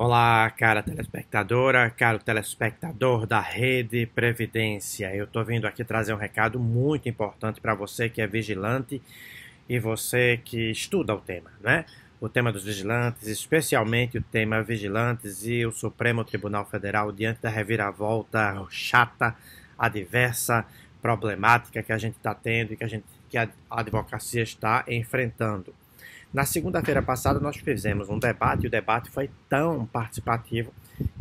Olá, cara telespectadora, caro telespectador da Rede Previdência. Eu estou vindo aqui trazer um recado muito importante para você que é vigilante e você que estuda o tema, né? O tema dos vigilantes, especialmente o tema vigilantes e o Supremo Tribunal Federal diante da reviravolta chata, adversa, problemática que a gente está tendo e que a gente que a advocacia está enfrentando. Na segunda-feira passada, nós fizemos um debate e o debate foi tão participativo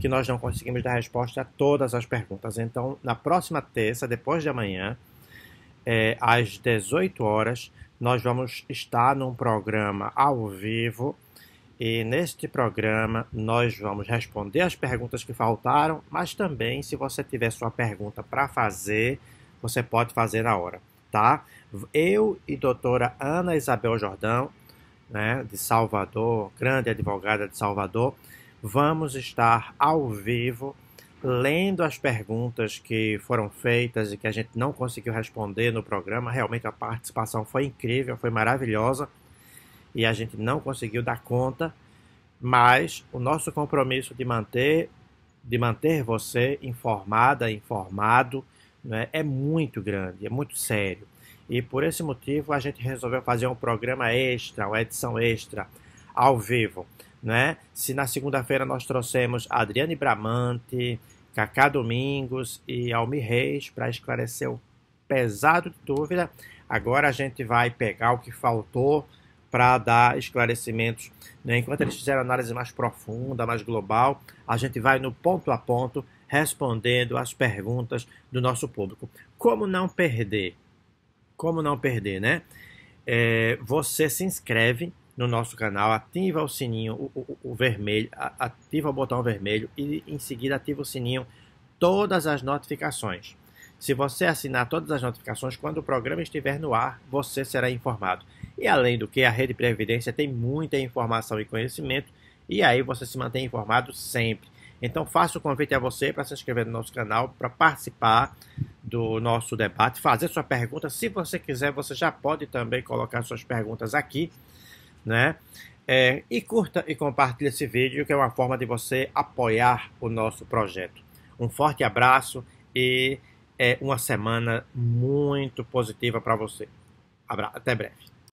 que nós não conseguimos dar resposta a todas as perguntas. Então, na próxima terça, depois de amanhã, é, às 18 horas, nós vamos estar num programa ao vivo. E neste programa nós vamos responder as perguntas que faltaram, mas também se você tiver sua pergunta para fazer, você pode fazer na hora, tá? Eu e doutora Ana Isabel Jordão né, de Salvador, grande advogada de Salvador, vamos estar ao vivo lendo as perguntas que foram feitas e que a gente não conseguiu responder no programa. Realmente a participação foi incrível, foi maravilhosa e a gente não conseguiu dar conta, mas o nosso compromisso de manter de manter você informada, informado, né, é muito grande, é muito sério. E por esse motivo a gente resolveu fazer um programa extra, uma edição extra, ao vivo. Né? Se na segunda-feira nós trouxemos Adriane Bramante, Cacá Domingos e Almir Reis para esclarecer o pesado de dúvida, agora a gente vai pegar o que faltou para dar esclarecimentos. Né? Enquanto eles fizeram análise mais profunda, mais global, a gente vai no ponto a ponto respondendo às perguntas do nosso público. Como não perder? Como não perder, né? É, você se inscreve no nosso canal, ativa o sininho, o, o, o vermelho, ativa o botão vermelho e em seguida ativa o sininho todas as notificações. Se você assinar todas as notificações, quando o programa estiver no ar, você será informado. E além do que, a Rede Previdência tem muita informação e conhecimento, e aí você se mantém informado sempre. Então faço o convite a você para se inscrever no nosso canal, para participar do nosso debate, fazer sua pergunta. Se você quiser, você já pode também colocar suas perguntas aqui, né? É, e curta e compartilhe esse vídeo, que é uma forma de você apoiar o nosso projeto. Um forte abraço e é, uma semana muito positiva para você. Abra Até breve.